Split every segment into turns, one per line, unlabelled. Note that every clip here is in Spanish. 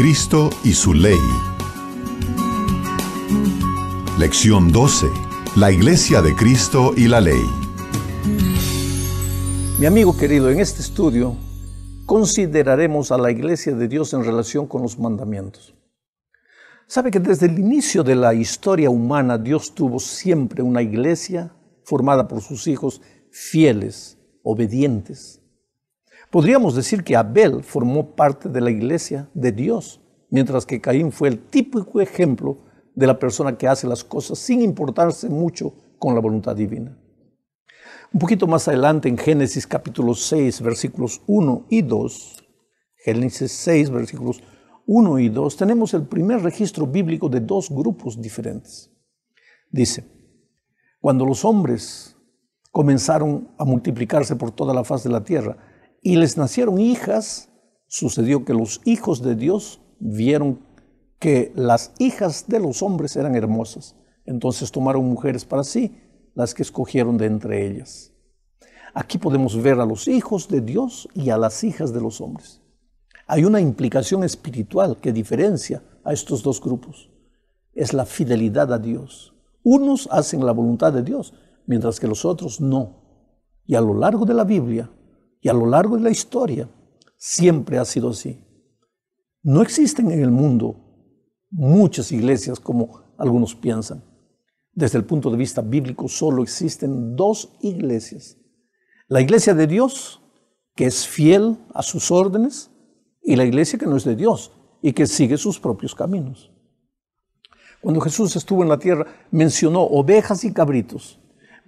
Cristo y su ley. Lección 12. La Iglesia de Cristo y la ley. Mi amigo querido, en este estudio consideraremos a la Iglesia de Dios en relación con los mandamientos. Sabe que desde el inicio de la historia humana Dios tuvo siempre una iglesia formada por sus hijos fieles, obedientes, Podríamos decir que Abel formó parte de la iglesia de Dios, mientras que Caín fue el típico ejemplo de la persona que hace las cosas sin importarse mucho con la voluntad divina. Un poquito más adelante en Génesis capítulo 6 versículos 1 y 2, Génesis 6 versículos 1 y 2, tenemos el primer registro bíblico de dos grupos diferentes. Dice, cuando los hombres comenzaron a multiplicarse por toda la faz de la tierra, y les nacieron hijas, sucedió que los hijos de Dios vieron que las hijas de los hombres eran hermosas. Entonces tomaron mujeres para sí, las que escogieron de entre ellas. Aquí podemos ver a los hijos de Dios y a las hijas de los hombres. Hay una implicación espiritual que diferencia a estos dos grupos. Es la fidelidad a Dios. Unos hacen la voluntad de Dios, mientras que los otros no. Y a lo largo de la Biblia y a lo largo de la historia siempre ha sido así. No existen en el mundo muchas iglesias como algunos piensan. Desde el punto de vista bíblico solo existen dos iglesias. La iglesia de Dios, que es fiel a sus órdenes, y la iglesia que no es de Dios y que sigue sus propios caminos. Cuando Jesús estuvo en la tierra, mencionó ovejas y cabritos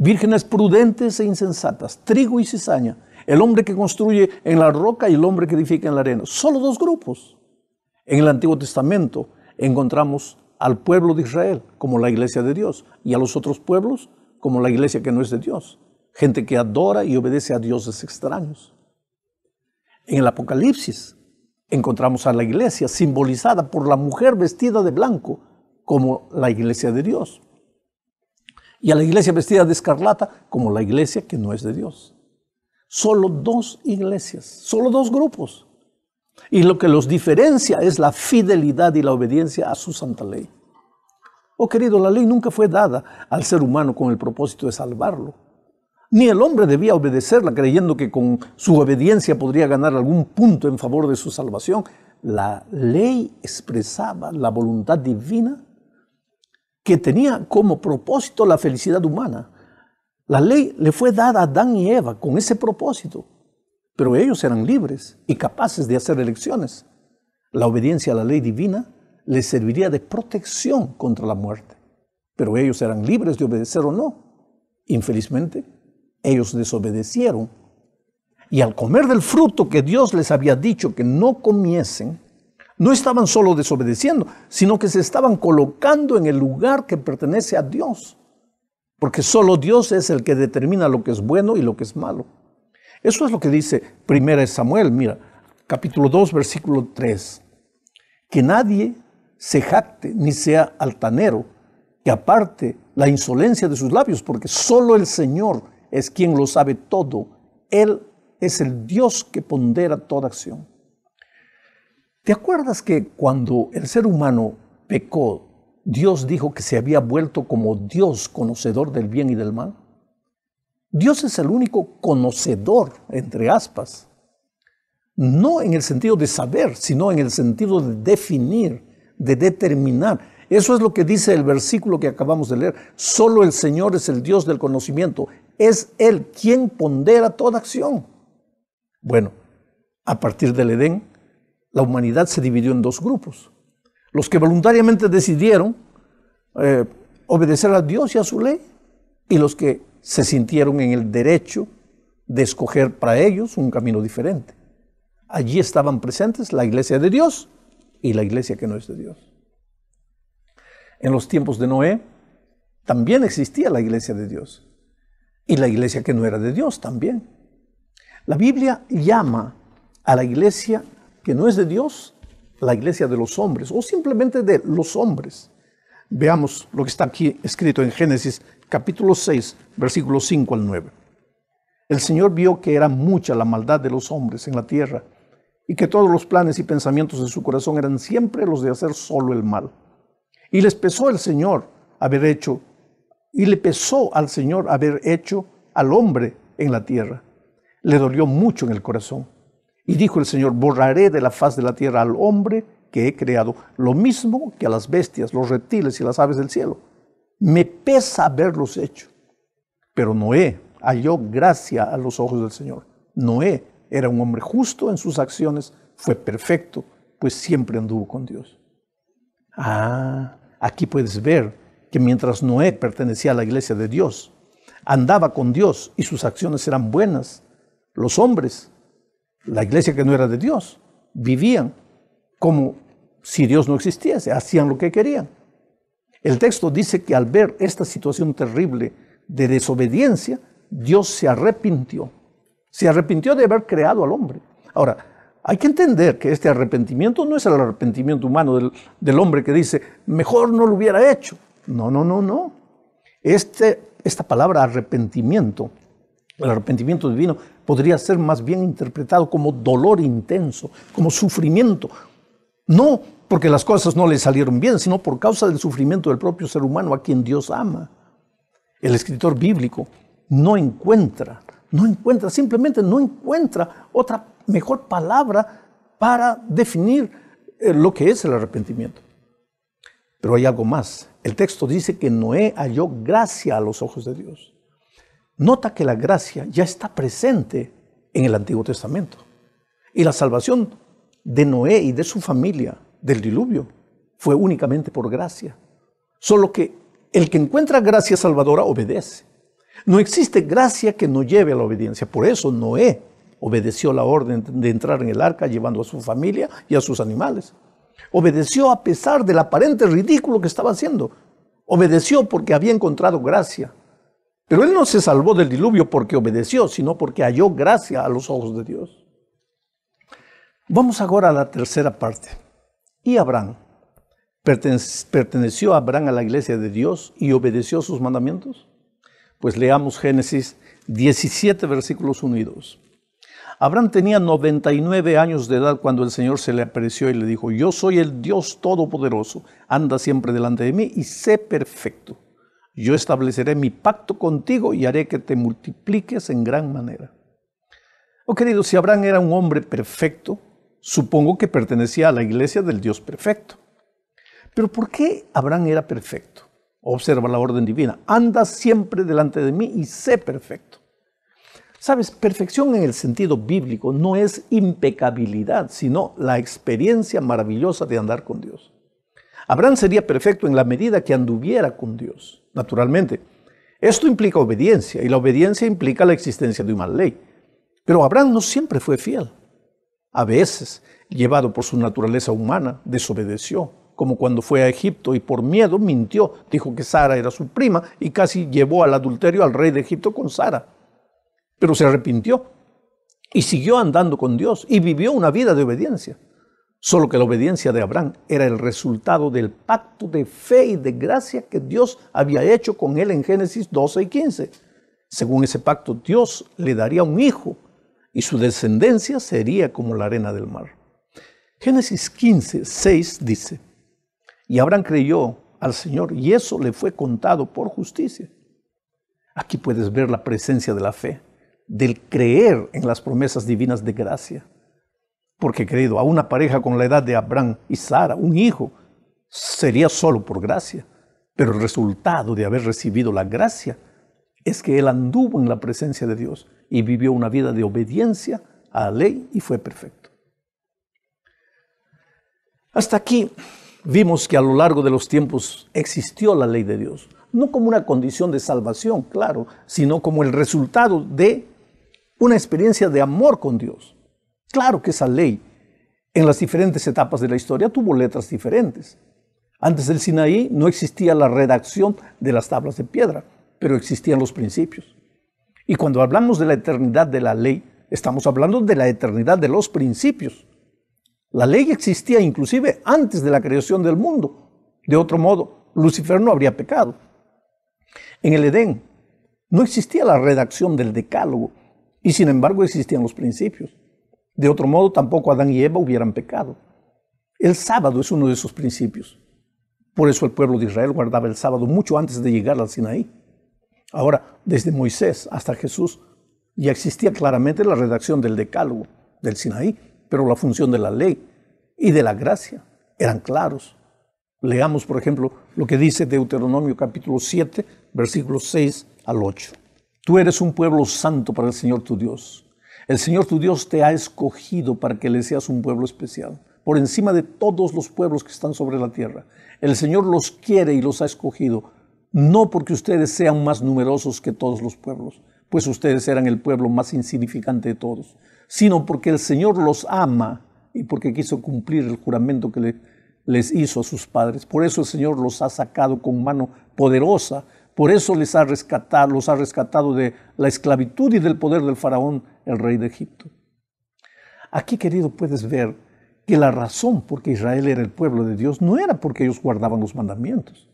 vírgenes prudentes e insensatas, trigo y cizaña, el hombre que construye en la roca y el hombre que edifica en la arena. Solo dos grupos. En el Antiguo Testamento encontramos al pueblo de Israel como la iglesia de Dios y a los otros pueblos como la iglesia que no es de Dios. Gente que adora y obedece a dioses extraños. En el Apocalipsis encontramos a la iglesia simbolizada por la mujer vestida de blanco como la iglesia de Dios y a la iglesia vestida de escarlata como la iglesia que no es de Dios. Solo dos iglesias, solo dos grupos. Y lo que los diferencia es la fidelidad y la obediencia a su santa ley. Oh querido, la ley nunca fue dada al ser humano con el propósito de salvarlo. Ni el hombre debía obedecerla creyendo que con su obediencia podría ganar algún punto en favor de su salvación. La ley expresaba la voluntad divina que tenía como propósito la felicidad humana. La ley le fue dada a Adán y Eva con ese propósito, pero ellos eran libres y capaces de hacer elecciones. La obediencia a la ley divina les serviría de protección contra la muerte, pero ellos eran libres de obedecer o no. Infelizmente, ellos desobedecieron y al comer del fruto que Dios les había dicho que no comiesen, no estaban solo desobedeciendo, sino que se estaban colocando en el lugar que pertenece a Dios. Porque solo Dios es el que determina lo que es bueno y lo que es malo. Eso es lo que dice 1 Samuel, mira, capítulo 2, versículo 3. Que nadie se jacte ni sea altanero, que aparte la insolencia de sus labios, porque solo el Señor es quien lo sabe todo. Él es el Dios que pondera toda acción. ¿Te acuerdas que cuando el ser humano pecó, Dios dijo que se había vuelto como Dios conocedor del bien y del mal? Dios es el único conocedor, entre aspas. No en el sentido de saber, sino en el sentido de definir, de determinar. Eso es lo que dice el versículo que acabamos de leer. Solo el Señor es el Dios del conocimiento. Es Él quien pondera toda acción. Bueno, a partir del Edén, la humanidad se dividió en dos grupos. Los que voluntariamente decidieron eh, obedecer a Dios y a su ley y los que se sintieron en el derecho de escoger para ellos un camino diferente. Allí estaban presentes la iglesia de Dios y la iglesia que no es de Dios. En los tiempos de Noé también existía la iglesia de Dios y la iglesia que no era de Dios también. La Biblia llama a la iglesia que no es de Dios, la iglesia de los hombres, o simplemente de los hombres. Veamos lo que está aquí escrito en Génesis capítulo 6, versículos 5 al 9. El Señor vio que era mucha la maldad de los hombres en la tierra y que todos los planes y pensamientos de su corazón eran siempre los de hacer solo el mal. Y les pesó el Señor haber hecho, y le pesó al Señor haber hecho al hombre en la tierra. Le dolió mucho en el corazón. Y dijo el Señor, borraré de la faz de la tierra al hombre que he creado, lo mismo que a las bestias, los reptiles y las aves del cielo. Me pesa haberlos hecho. Pero Noé halló gracia a los ojos del Señor. Noé era un hombre justo en sus acciones, fue perfecto, pues siempre anduvo con Dios. Ah, aquí puedes ver que mientras Noé pertenecía a la iglesia de Dios, andaba con Dios y sus acciones eran buenas, los hombres la iglesia que no era de Dios, vivían como si Dios no existiese, hacían lo que querían. El texto dice que al ver esta situación terrible de desobediencia, Dios se arrepintió. Se arrepintió de haber creado al hombre. Ahora, hay que entender que este arrepentimiento no es el arrepentimiento humano del, hombre que dice, mejor no lo hubiera hecho. No, no, no, no. Este, esta palabra arrepentimiento el arrepentimiento divino podría ser más bien interpretado como dolor intenso, como sufrimiento. No porque las cosas no le salieron bien, sino por causa del sufrimiento del propio ser humano a quien Dios ama. El escritor bíblico no encuentra, no encuentra, simplemente no encuentra otra mejor palabra para definir eh, lo que es el arrepentimiento. Pero hay algo más. El texto dice que Noé halló gracia a los ojos de Dios. Nota que la gracia ya está presente en el Antiguo Testamento. Y la salvación de Noé y de su familia del diluvio fue únicamente por gracia. Solo que el que encuentra gracia salvadora obedece. No existe gracia que no lleve a la obediencia. Por eso Noé obedeció la orden de entrar en el arca llevando a su familia y a sus animales. Obedeció a pesar del aparente ridículo que estaba haciendo. Obedeció porque había encontrado gracia pero él no se salvó del diluvio porque obedeció, sino porque halló gracia a los ojos de Dios. Vamos ahora a la tercera parte. Y Abraham. ¿Perteneció Abraham a la iglesia de Dios y obedeció sus mandamientos? Pues leamos Génesis 17, versículos 1 y 2. Abraham tenía 99 años de edad cuando el Señor se le apareció y le dijo, yo soy el Dios Todopoderoso, anda siempre delante de mí y sé perfecto yo estableceré mi pacto contigo y haré que te multipliques en gran manera. Oh querido, si Abraham era un hombre perfecto, supongo que pertenecía a la iglesia del Dios perfecto. Pero ¿por qué Abraham era perfecto? Observa la orden divina. Anda siempre delante de mí y sé perfecto. Sabes, perfección en el sentido bíblico no es impecabilidad, sino la experiencia maravillosa de andar con Dios. Abraham sería perfecto en la medida que anduviera con Dios naturalmente. Esto implica obediencia y la obediencia implica la existencia de una ley. Pero Abraham no siempre fue fiel. A veces, llevado por su naturaleza humana, desobedeció, como cuando fue a Egipto y por miedo mintió, dijo que Sara era su prima y casi llevó al adulterio al rey de Egipto con Sara. Pero se arrepintió y siguió andando con Dios y vivió una vida de obediencia. Solo que la obediencia de Abraham era el resultado del pacto de fe y de gracia que Dios había hecho con él en Génesis 12 y 15. Según ese pacto, Dios le daría un hijo y su descendencia sería como la arena del mar. Génesis 15, 6 dice, y Abraham creyó al Señor y eso le fue contado por justicia. Aquí puedes ver la presencia de la fe, del creer en las promesas divinas de gracia. Porque, querido, a una pareja con la edad de Abraham y Sara, un hijo, sería solo por gracia. Pero el resultado de haber recibido la gracia es que él anduvo en la presencia de Dios y vivió una vida de obediencia a la ley y fue perfecto. Hasta aquí vimos que a lo largo de los tiempos existió la ley de Dios, no como una condición de salvación, claro, sino como el resultado de una experiencia de amor con Dios. Claro que esa ley en las diferentes etapas de la historia tuvo letras diferentes. Antes del Sinaí no existía la redacción de las tablas de piedra, pero existían los principios. Y cuando hablamos de la eternidad de la ley, estamos hablando de la eternidad de los principios. La ley existía inclusive antes de la creación del mundo. De otro modo, Lucifer no habría pecado. En el Edén no existía la redacción del decálogo y sin embargo existían los principios. De otro modo, tampoco Adán y Eva hubieran pecado. El sábado es uno de esos principios. Por eso el pueblo de Israel guardaba el sábado mucho antes de llegar al Sinaí. Ahora, desde Moisés hasta Jesús, ya existía claramente la redacción del decálogo del Sinaí, pero la función de la ley y de la gracia eran claros. Leamos, por ejemplo, lo que dice Deuteronomio capítulo 7, versículos 6 al 8. Tú eres un pueblo santo para el Señor tu Dios el Señor tu Dios te ha escogido para que le seas un pueblo especial, por encima de todos los pueblos que están sobre la tierra. El Señor los quiere y los ha escogido, no porque ustedes sean más numerosos que todos los pueblos, pues ustedes eran el pueblo más insignificante de todos, sino porque el Señor los ama y porque quiso cumplir el juramento que le, les hizo a sus padres. Por eso el Señor los ha sacado con mano poderosa, por eso les ha rescatado, los ha rescatado de la esclavitud y del poder del faraón el rey de Egipto. Aquí, querido, puedes ver que la razón por que Israel era el pueblo de Dios no era porque ellos guardaban los mandamientos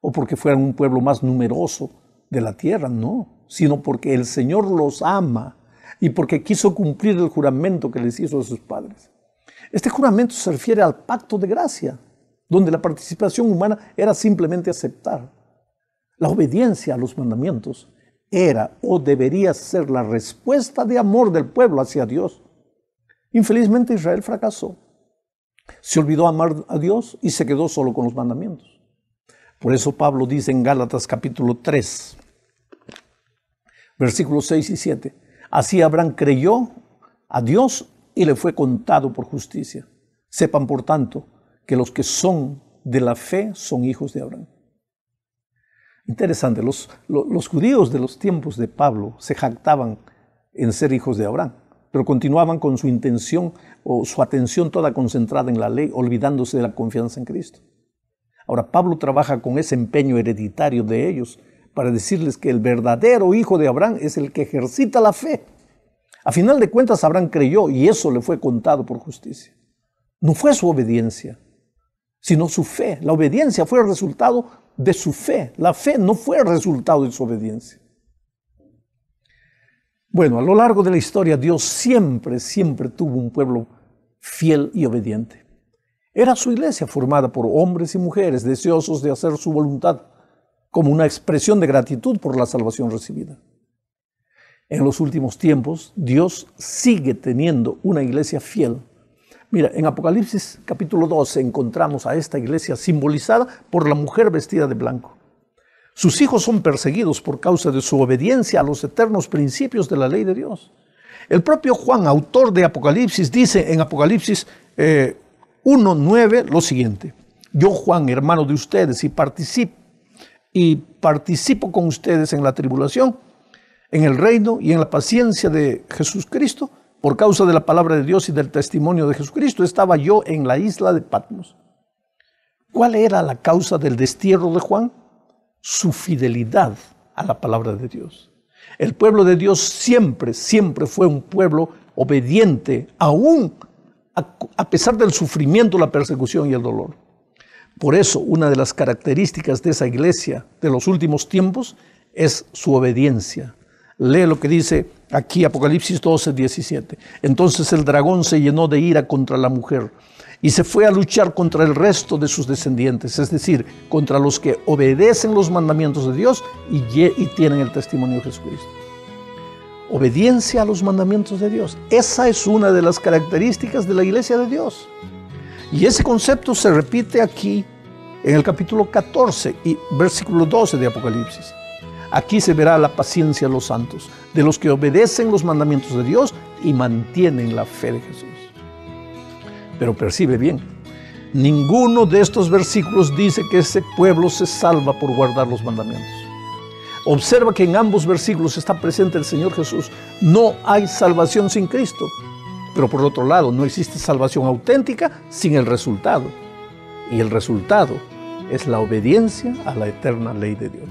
o porque fueran un pueblo más numeroso de la tierra, no, sino porque el Señor los ama y porque quiso cumplir el juramento que les hizo a sus padres. Este juramento se refiere al pacto de gracia, donde la participación humana era simplemente aceptar. La obediencia a los mandamientos era o debería ser la respuesta de amor del pueblo hacia Dios. Infelizmente Israel fracasó. Se olvidó amar a Dios y se quedó solo con los mandamientos. Por eso Pablo dice en Gálatas capítulo 3, versículos 6 y 7, así Abraham creyó a Dios y le fue contado por justicia. Sepan, por tanto, que los que son de la fe son hijos de Abraham. Interesante, los, judíos de los tiempos de Pablo se jactaban en ser hijos de Abraham, pero continuaban con su intención o su atención toda concentrada en la ley, olvidándose de la confianza en Cristo. Ahora, Pablo trabaja con ese empeño hereditario de ellos para decirles que el verdadero hijo de Abraham es el que ejercita la fe. A final de cuentas, Abraham creyó y eso le fue contado por justicia. No fue su obediencia, sino su fe. La obediencia fue el resultado de su fe. La fe no fue el resultado de su obediencia. Bueno, a lo largo de la historia Dios siempre, siempre tuvo un pueblo fiel y obediente. Era su iglesia formada por hombres y mujeres deseosos de hacer su voluntad como una expresión de gratitud por la salvación recibida. En los últimos tiempos, Dios sigue teniendo una iglesia fiel Mira, en Apocalipsis capítulo 12 encontramos a esta iglesia simbolizada por la mujer vestida de blanco. Sus hijos son perseguidos por causa de su obediencia a los eternos principios de la ley de Dios. El propio Juan, autor de Apocalipsis, dice en Apocalipsis 1.9 eh, lo siguiente. Yo, Juan, hermano de ustedes, y participo, y participo con ustedes en la tribulación, en el reino y en la paciencia de Jesucristo, por causa de la palabra de Dios y del testimonio de Jesucristo, estaba yo en la isla de Patmos. ¿Cuál era la causa del destierro de Juan? Su fidelidad a la palabra de Dios. El pueblo de Dios siempre, siempre fue un pueblo obediente, aún a pesar del sufrimiento, la persecución y el dolor. Por eso, una de las características de esa iglesia de los últimos tiempos es su obediencia, Lee lo que dice aquí Apocalipsis 12, 17. Entonces el dragón se llenó de ira contra la mujer y se fue a luchar contra el resto de sus descendientes, es decir, contra los que obedecen los mandamientos de Dios y, tienen el testimonio de Jesucristo. Obediencia a los mandamientos de Dios. Esa es una de las características de la iglesia de Dios. Y ese concepto se repite aquí en el capítulo 14 y versículo 12 de Apocalipsis. Aquí se verá la paciencia de los santos, de los que obedecen los mandamientos de Dios y mantienen la fe de Jesús. Pero percibe bien, ninguno de estos versículos dice que ese pueblo se salva por guardar los mandamientos. Observa que en ambos versículos está presente el Señor Jesús. No hay salvación sin Cristo. Pero por otro lado, no existe salvación auténtica sin el resultado. Y el resultado es la obediencia a la eterna ley de Dios.